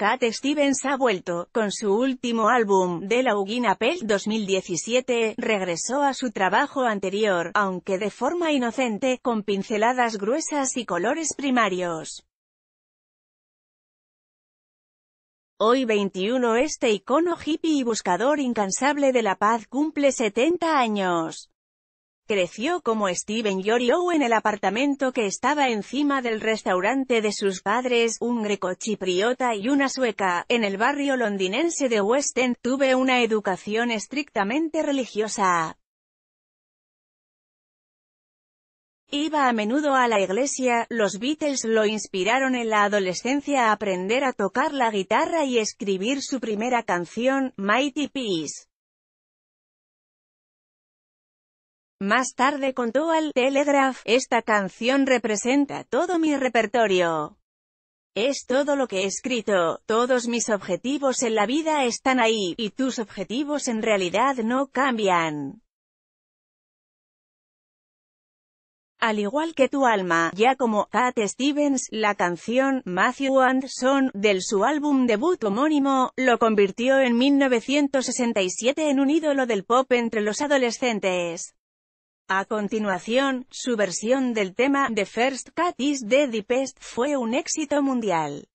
Cat Stevens ha vuelto, con su último álbum, The Laughing Apple 2017, regresó a su trabajo anterior, aunque de forma inocente, con pinceladas gruesas y colores primarios. Hoy 21 este icono hippie y buscador incansable de la paz cumple 70 años. Creció como Steven Yorio en el apartamento que estaba encima del restaurante de sus padres, un greco chipriota y una sueca, en el barrio londinense de West End. Tuve una educación estrictamente religiosa. Iba a menudo a la iglesia, los Beatles lo inspiraron en la adolescencia a aprender a tocar la guitarra y escribir su primera canción, Mighty Peace. Más tarde contó al Telegraph, esta canción representa todo mi repertorio. Es todo lo que he escrito, todos mis objetivos en la vida están ahí, y tus objetivos en realidad no cambian. Al igual que tu alma, ya como Cat Stevens, la canción Matthew and Son del su álbum debut homónimo, lo convirtió en 1967 en un ídolo del pop entre los adolescentes. A continuación, su versión del tema The First Cat is the Deepest fue un éxito mundial.